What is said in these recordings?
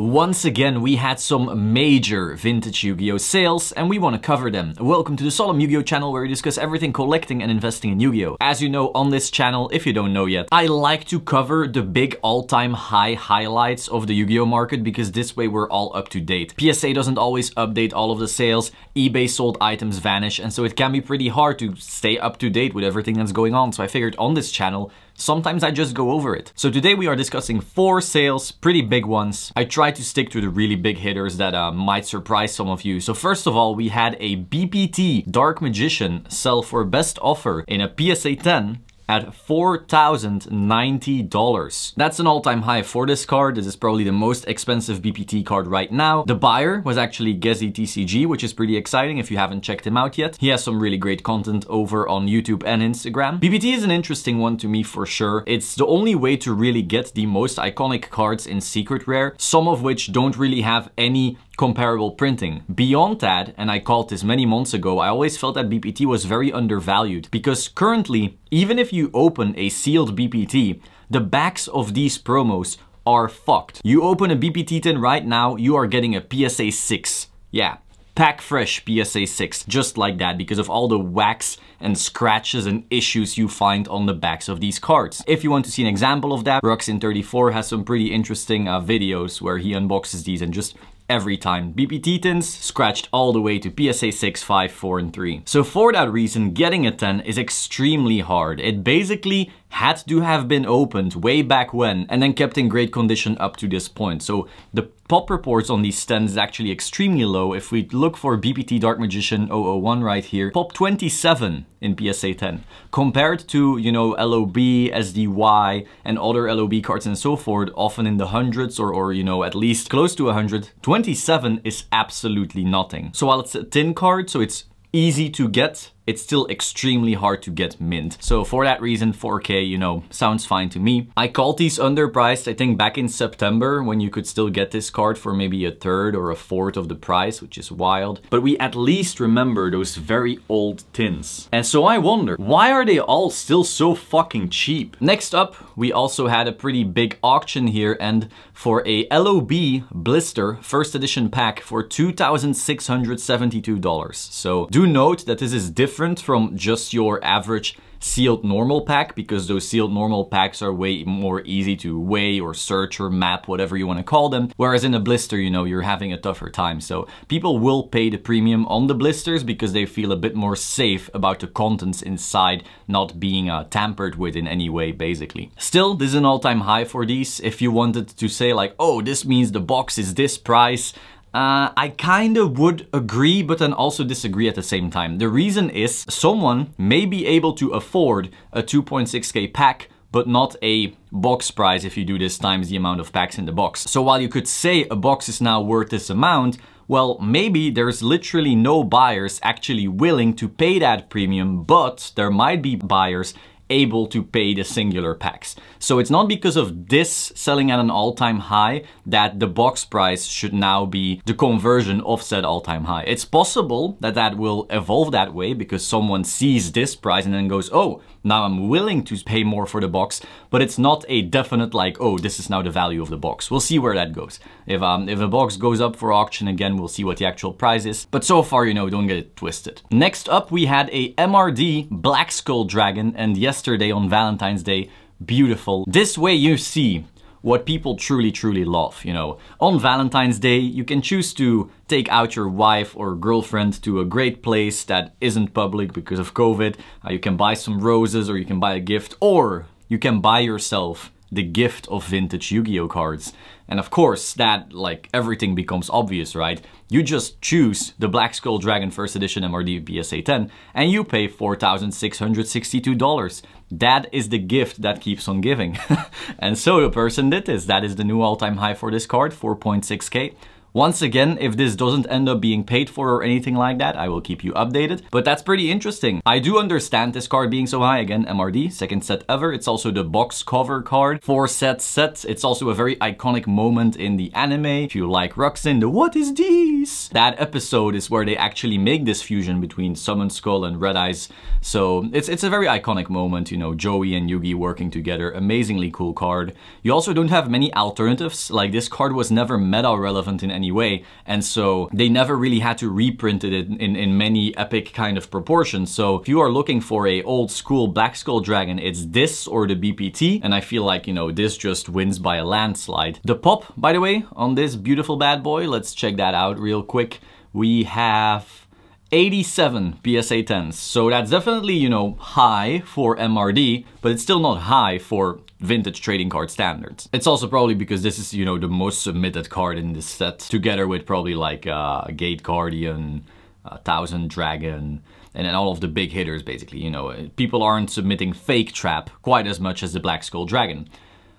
Once again, we had some major vintage Yu-Gi-Oh sales and we want to cover them. Welcome to the Solemn Yu-Gi-Oh channel where we discuss everything collecting and investing in Yu-Gi-Oh. As you know on this channel, if you don't know yet, I like to cover the big all-time high highlights of the Yu-Gi-Oh market because this way we're all up to date. PSA doesn't always update all of the sales, eBay sold items vanish, and so it can be pretty hard to stay up to date with everything that's going on. So I figured on this channel, Sometimes I just go over it. So today we are discussing four sales, pretty big ones. I try to stick to the really big hitters that uh, might surprise some of you. So first of all, we had a BPT Dark Magician sell for best offer in a PSA 10 at $4,090. That's an all-time high for this card. This is probably the most expensive BPT card right now. The buyer was actually Gezi TCG, which is pretty exciting if you haven't checked him out yet. He has some really great content over on YouTube and Instagram. BPT is an interesting one to me for sure. It's the only way to really get the most iconic cards in Secret Rare, some of which don't really have any comparable printing. Beyond that, and I called this many months ago, I always felt that BPT was very undervalued because currently, even if you open a sealed BPT, the backs of these promos are fucked. You open a BPT 10 right now, you are getting a PSA 6. Yeah, pack fresh PSA 6, just like that, because of all the wax and scratches and issues you find on the backs of these cards. If you want to see an example of that, Ruxin34 has some pretty interesting uh, videos where he unboxes these and just every time. BP Titans scratched all the way to PSA 6, 5, 4, and 3. So for that reason, getting a 10 is extremely hard. It basically had to have been opened way back when and then kept in great condition up to this point. So the pop reports on these stands is actually extremely low. If we look for BPT Dark Magician 001 right here, pop 27 in PSA 10 compared to, you know, LOB, SDY and other LOB cards and so forth, often in the hundreds or, or you know, at least close to 100, 27 is absolutely nothing. So while it's a tin card, so it's easy to get it's still extremely hard to get mint. So for that reason, 4K, you know, sounds fine to me. I called these underpriced, I think back in September when you could still get this card for maybe a third or a fourth of the price, which is wild. But we at least remember those very old tins. And so I wonder, why are they all still so fucking cheap? Next up, we also had a pretty big auction here and for a LOB blister first edition pack for $2,672. So do note that this is different different from just your average sealed normal pack because those sealed normal packs are way more easy to weigh or search or map, whatever you want to call them. Whereas in a blister, you know, you're having a tougher time. So people will pay the premium on the blisters because they feel a bit more safe about the contents inside not being uh, tampered with in any way, basically. Still, this is an all-time high for these. If you wanted to say like, oh, this means the box is this price, uh, I kinda would agree, but then also disagree at the same time. The reason is someone may be able to afford a 2.6K pack, but not a box price if you do this times the amount of packs in the box. So while you could say a box is now worth this amount, well, maybe there's literally no buyers actually willing to pay that premium, but there might be buyers able to pay the singular packs. So it's not because of this selling at an all-time high that the box price should now be the conversion of said all-time high. It's possible that that will evolve that way because someone sees this price and then goes, oh, now I'm willing to pay more for the box, but it's not a definite like, oh, this is now the value of the box. We'll see where that goes. If, um, if a box goes up for auction again, we'll see what the actual price is. But so far, you know, don't get it twisted. Next up, we had a MRD Black Skull Dragon. And yes, yesterday on Valentine's Day beautiful. This way you see what people truly, truly love, you know. On Valentine's Day, you can choose to take out your wife or girlfriend to a great place that isn't public because of COVID. Uh, you can buy some roses or you can buy a gift or you can buy yourself the gift of vintage Yu-Gi-Oh cards. And of course, that, like, everything becomes obvious, right? You just choose the Black Skull Dragon 1st Edition MRD BSA 10, and you pay $4,662. That is the gift that keeps on giving. and so a person did this. That is the new all-time high for this card, 4.6k. Once again, if this doesn't end up being paid for or anything like that, I will keep you updated. But that's pretty interesting. I do understand this card being so high. Again, MRD, second set ever. It's also the box cover card, four set set. It's also a very iconic moment in the anime. If you like Roxin, the what is this? That episode is where they actually make this fusion between Summon Skull and Red Eyes. So it's, it's a very iconic moment, you know, Joey and Yugi working together. Amazingly cool card. You also don't have many alternatives. Like this card was never meta relevant in any Way And so they never really had to reprint it in, in, in many epic kind of proportions. So if you are looking for a old school Black Skull Dragon, it's this or the BPT. And I feel like, you know, this just wins by a landslide. The pop, by the way, on this beautiful bad boy, let's check that out real quick. We have 87 PSA 10s. So that's definitely, you know, high for MRD, but it's still not high for vintage trading card standards. It's also probably because this is, you know, the most submitted card in this set, together with probably like uh, Gate Guardian, uh, Thousand Dragon, and then all of the big hitters basically, you know. People aren't submitting fake trap quite as much as the Black Skull Dragon.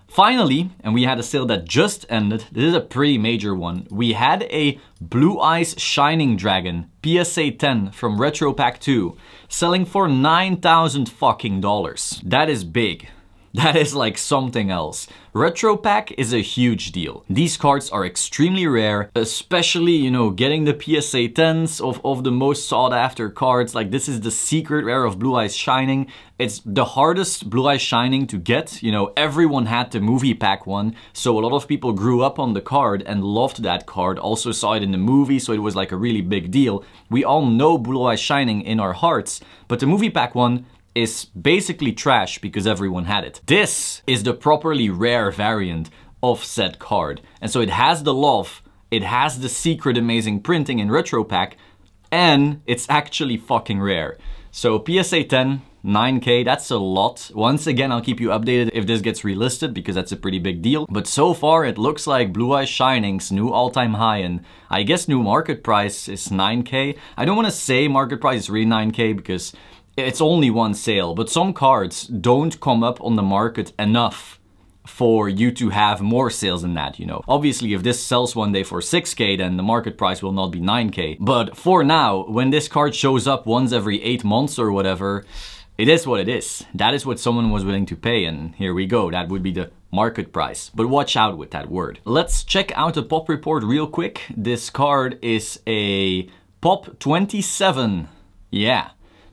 Finally, and we had a sale that just ended, this is a pretty major one, we had a Blue Eyes Shining Dragon PSA 10 from Retro Pack 2 selling for 9,000 fucking dollars. That is big. That is like something else. Retro pack is a huge deal. These cards are extremely rare, especially, you know, getting the PSA 10s of, of the most sought after cards. Like this is the secret rare of Blue Eyes Shining. It's the hardest Blue Eyes Shining to get. You know, everyone had the movie pack one. So a lot of people grew up on the card and loved that card. Also saw it in the movie, so it was like a really big deal. We all know Blue Eyes Shining in our hearts, but the movie pack one is basically trash because everyone had it. This is the properly rare variant of said card. And so it has the love, it has the secret amazing printing in retro pack, and it's actually fucking rare. So PSA 10, 9k, that's a lot. Once again, I'll keep you updated if this gets relisted because that's a pretty big deal. But so far it looks like Blue Eyes Shining's new all-time high and I guess new market price is 9k. I don't want to say market price is really 9k because it's only one sale, but some cards don't come up on the market enough for you to have more sales than that, you know. Obviously, if this sells one day for 6k, then the market price will not be 9k. But for now, when this card shows up once every eight months or whatever, it is what it is. That is what someone was willing to pay and here we go. That would be the market price. But watch out with that word. Let's check out the pop report real quick. This card is a pop 27. Yeah,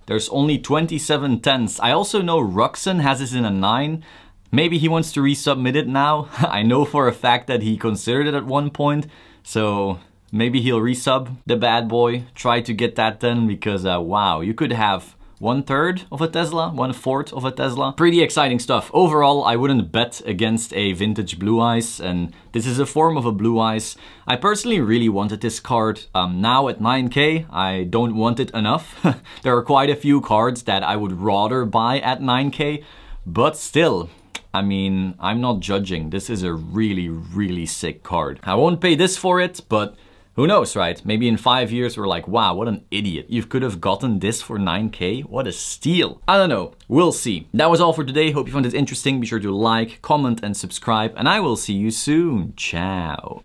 there's only 27 tenths. I also know Ruxin has this in a 9. Maybe he wants to resubmit it now. I know for a fact that he considered it at one point. So maybe he'll resub the bad boy. Try to get that done because uh, wow, you could have one third of a Tesla, one fourth of a Tesla. Pretty exciting stuff. Overall, I wouldn't bet against a vintage Blue Eyes, and this is a form of a Blue Eyes. I personally really wanted this card. Um, now at 9k, I don't want it enough. there are quite a few cards that I would rather buy at 9k, but still, I mean, I'm not judging. This is a really, really sick card. I won't pay this for it, but who knows, right? Maybe in five years we're like, wow, what an idiot. You could have gotten this for 9K? What a steal. I don't know. We'll see. That was all for today. Hope you found it interesting. Be sure to like, comment, and subscribe. And I will see you soon. Ciao.